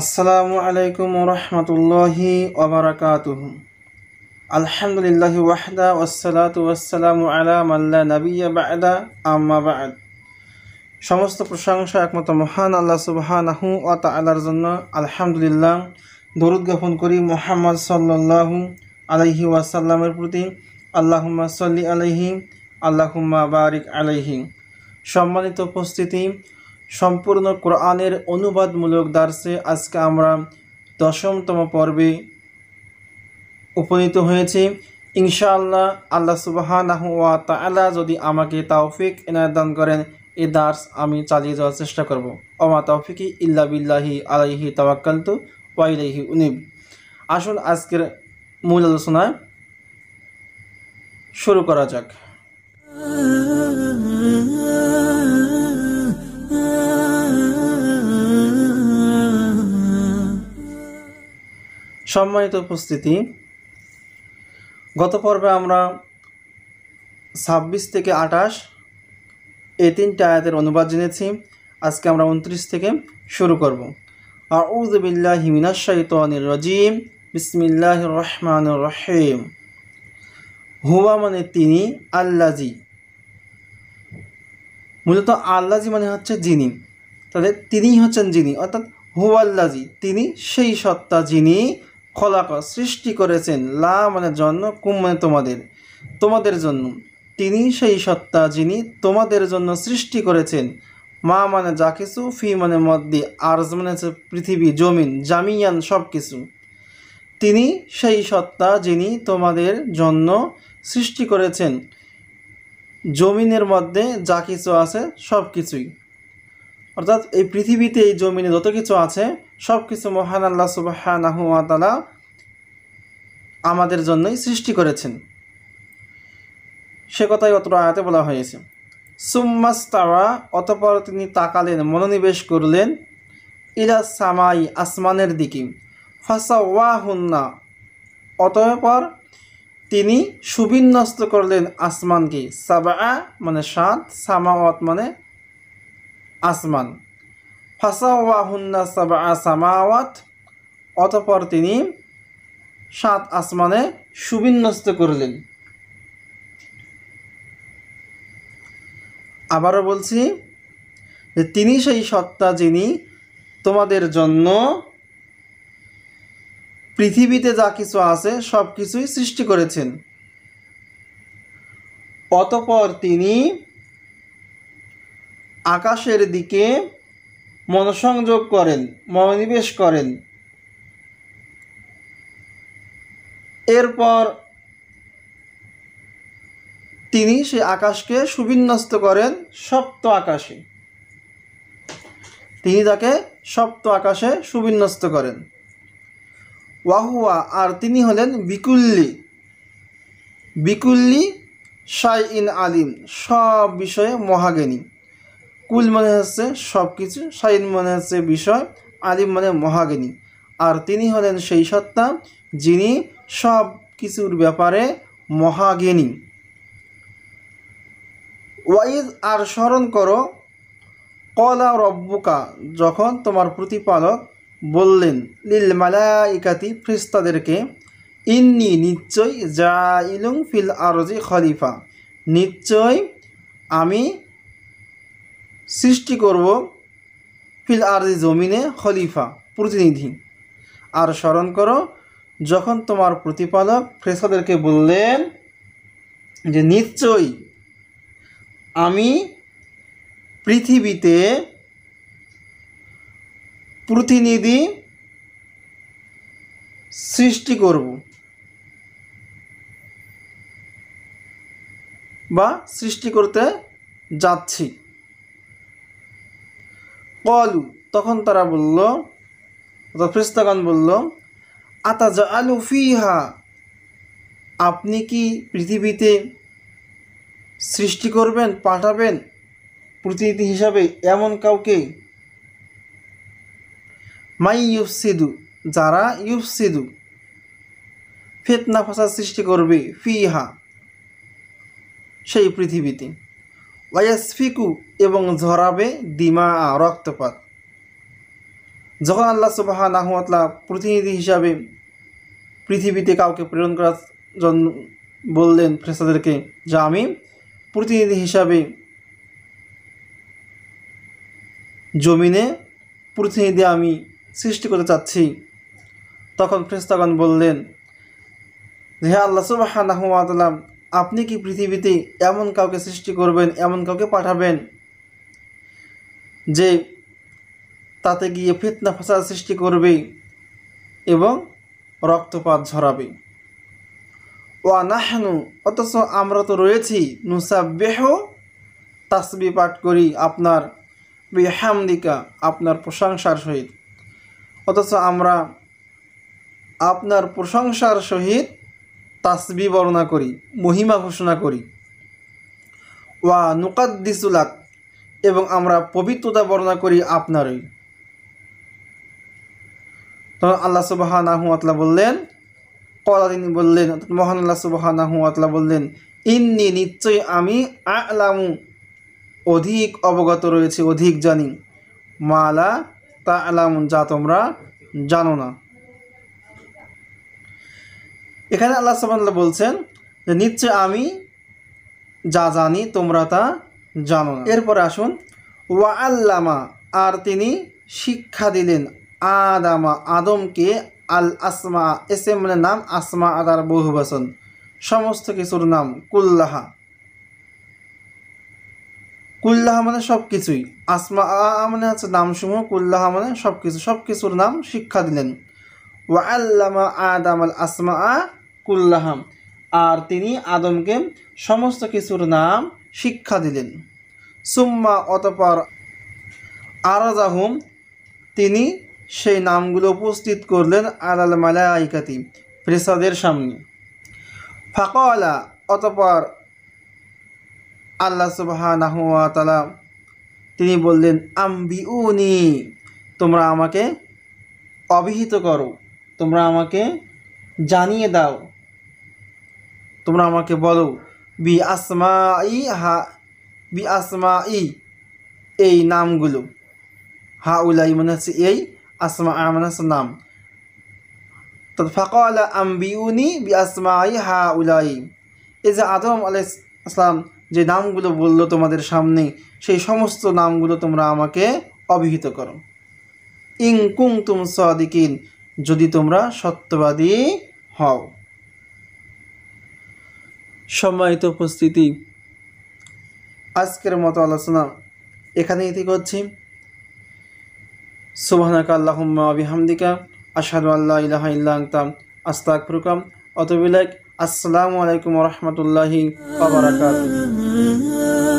আসসালামু আলাইকুম রহমতুল্লাহি ওবরাকাতুহ আলহামদুলিল্লাহ ওয়াহদা ওসালাতু ওয়াসালামু আলা মাল্লা নবিয়া বাদা আমাবাদ সমস্ত প্রশংসা একমাত্র মহান আল্লাহ সুবাহ ও তালার জন্য আলহামদুলিল্লাহ দরুদ জ্ঞাপন করি মোহাম্মদ সাল্লাহ আলাইহি ওয়াসাল্লামের প্রতি আল্লাহুম্মা সাল্লি আলহিম আল্লাহুম্মা বারিক আলহিম সম্মানিত উপস্থিতি সম্পূর্ণ কোরআনের অনুবাদমূলক দার্সে আজকে আমরা দশমতম পর্বে উপনীত হয়েছি ইনশাআল্লাহ আল্লাহ সুবাহানাহ ওয়া যদি আমাকে তাওফিক এনায় দান করেন এ দার্স আমি চালিয়ে যাওয়ার চেষ্টা করব অমা তাওফিকি ইল্লা বিল্লাহি আলাইহি তাওয়াক্কালতু ওয়াইলাইহি উনিব আসুন আজকের মূল আলোচনা শুরু করা যাক সম্মানিত উপস্থিতি গত পর্বে আমরা ছাব্বিশ থেকে আটাশ এই তিনটে আয়াতের অনুবাদ জেনেছি আজকে আমরা উনত্রিশ থেকে শুরু করব আউজবিল্লাহ হিমিনাশাইতানির রজিম বিসমিল্লাহ রহমান রহিম হুয়া মানে তিনি আল্লাজি মূলত আল্লাজি মানে হচ্ছে যিনি তাহলে তিনিই হচ্ছেন যিনি অর্থাৎ হুয়াল্লাজি তিনি সেই সত্তা যিনি খলাক সৃষ্টি করেছেন লা মানে জন্য কুম মানে তোমাদের তোমাদের জন্য তিনি সেই সত্তা যিনি তোমাদের জন্য সৃষ্টি করেছেন মা মানে যা কিছু ফি মানে মদ্দি আর্জ মানে হচ্ছে পৃথিবী জমিন জামিয়ান সব কিছু তিনি সেই সত্তা যিনি তোমাদের জন্য সৃষ্টি করেছেন জমিনের মধ্যে যা কিছু আছে সব কিছুই অর্থাৎ এই পৃথিবীতে এই জমিনে যত কিছু আছে সব কিছু মহান আল্লাহ সুবাহ আমাদের জন্যই সৃষ্টি করেছেন সে কথাই অত আয়াতে বলা হয়েছে সুম্মাস্তাওয়া অতপর তিনি তাকালেন মনোনিবেশ করলেন ইলা সামাই আসমানের দিকে ফাসা ওয়াহুন্না অতপর তিনি সুবিন্যস্ত করলেন আসমানকে সাবা মানে সাত সামাওয়াত মানে আসমান ফাসা ওয়াহুন্না সাবা সামাওয়াত অতপর তিনি সাত আসমানে সুবিন্যস্ত করলেন আবারও বলছি যে তিনি সেই সত্তা যিনি তোমাদের জন্য পৃথিবীতে যা কিছু আছে সব কিছুই সৃষ্টি করেছেন অতপর তিনি আকাশের দিকে মনসংযোগ করেন মনোনিবেশ করেন এরপর তিনি সেই আকাশকে সুবিন্যস্ত করেন সপ্ত আকাশে তিনি তাকে সপ্ত আকাশে সুবিন্যস্ত করেন ওয়াহুয়া আর তিনি হলেন বিকুল্লি বিকুল্লি শাই ইন আলিম সব বিষয়ে মহাজ্ঞানী কুল মনে হচ্ছে সব কিছু শাইন মানে হচ্ছে বিষয় আলিম মানে মহাজ্ঞানী আর তিনি হলেন সেই সত্তা যিনি সব কিছুর ব্যাপারে মহাজ্ঞানী ওয়াইজ আর স্মরণ করো কলা রব্বুকা যখন তোমার প্রতিপালক বললেন লিল মালাইকাতি ফ্রিস্তাদেরকে ইন্নি নিশ্চয় জা ইলুং ফিল আরজি খলিফা নিশ্চয় আমি সৃষ্টি করব ফিল আরজি জমিনে খলিফা প্রতিনিধি আর স্মরণ করো যখন তোমার প্রতিপালক ফ্রেসাদেরকে বললেন যে নিশ্চয়ই আমি পৃথিবীতে প্রতিনিধি সৃষ্টি করব বা সৃষ্টি করতে যাচ্ছি কলু তখন তারা বলল অর্থাৎ ফ্রিস্তাগান বলল আতা আলু ফিহা আপনি কি পৃথিবীতে সৃষ্টি করবেন পাঠাবেন প্রতিনিধি হিসাবে এমন কাউকে মাই ইউফসিদু যারা ইউফসিদু ফেতনা ফাসাদ সৃষ্টি করবে ফিহা সেই পৃথিবীতে ওয়াসফিকু এবং ঝরাবে দিমা রক্তপাত যখন আল্লাহ সুবাহান আহমতলা প্রতিনিধি হিসাবে পৃথিবীতে কাউকে প্রেরণ করার জন্য বললেন ফ্রেসাদেরকে যে আমি প্রতিনিধি হিসাবে জমিনে প্রতিনিধি আমি সৃষ্টি করতে চাচ্ছি তখন ফ্রেস্তাগণ বললেন যে হ্যাঁ আল্লাহ সুবাহানাহমাতালাম আপনি কি পৃথিবীতে এমন কাউকে সৃষ্টি করবেন এমন কাউকে পাঠাবেন যে তাতে গিয়ে ফিতনা ফসাদ সৃষ্টি করবে এবং রক্তপাত ঝরাবে ও আনাহানু অথচ আমরা তো রয়েছি বেহ তাসবি পাঠ করি আপনার বেহামদিকা আপনার প্রশংসার সহিত অথচ আমরা আপনার প্রশংসার সহিত তাসবি বর্ণনা করি মহিমা ঘোষণা করি ওয়া নুকাদ্দিসুলাক এবং আমরা পবিত্রতা বর্ণনা করি আপনারই তখন আল্লাহ সুবাহ বললেন কলা তিনি বললেন অর্থাৎ মহান আল্লাহ সুবাহ বললেন ইন্নি নিশ্চয়ই আমি আলামু অধিক অবগত রয়েছে অধিক জানি মালা তা আলাম যা তোমরা জানো না এখানে আল্লাহ সুবাহ বলছেন যে নিশ্চয় আমি যা জানি তোমরা তা জানো না আসুন ওয়া আল্লামা আর তিনি শিক্ষা দিলেন আদামা আদমকে আল আসমা এসেমের নাম আসমা আদার বহুবাসন সমস্ত কিছুর নাম কুল্লাহা কুল্লাহা মানে সব কিছুই আসমা আ মানে হচ্ছে নামসমূহ কুল্লাহা মানে সব কিছু সব কিছুর নাম শিক্ষা দিলেন ওয়া আল্লামা আদাম আল আসমা আ কুল্লাহাম আর তিনি আদমকে সমস্ত কিছুর নাম শিক্ষা দিলেন সুম্মা অতপর আরজাহুম তিনি সেই নামগুলো উপস্থিত করলেন আলাল আইকাতি ফ্রেসাদের সামনে ফাকলা অতপর আল্লাহ সুবাহ তালা তিনি বললেন আমি উনি তোমরা আমাকে অভিহিত করো তোমরা আমাকে জানিয়ে দাও তোমরা আমাকে বলো বি আসমা ই হা বি আসমা ই এই নামগুলো হা উলাই মনে হচ্ছে এই আসমা নাম তো ফকল আম্বিউনি বি আসমাই হা উলাই এই যে আদম আলাই যে নামগুলো বলল তোমাদের সামনে সেই সমস্ত নামগুলো তোমরা আমাকে অভিহিত করো ইং কুং তুম সদিকিন যদি তোমরা সত্যবাদী হও সম্মানিত উপস্থিতি আজকের মতো আলোচনা এখানে থেকে করছি সুবাহানাকা আল্লাহম্মা আবিহামদিকা আশহাদু আল্লাহ ইলাহা ইল্লা আনতা আস্তাগফিরুকা ওয়া আতুবু ইলাইক আসসালামু আলাইকুম ওয়া রাহমাতুল্লাহি ওয়া বারাকাতুহু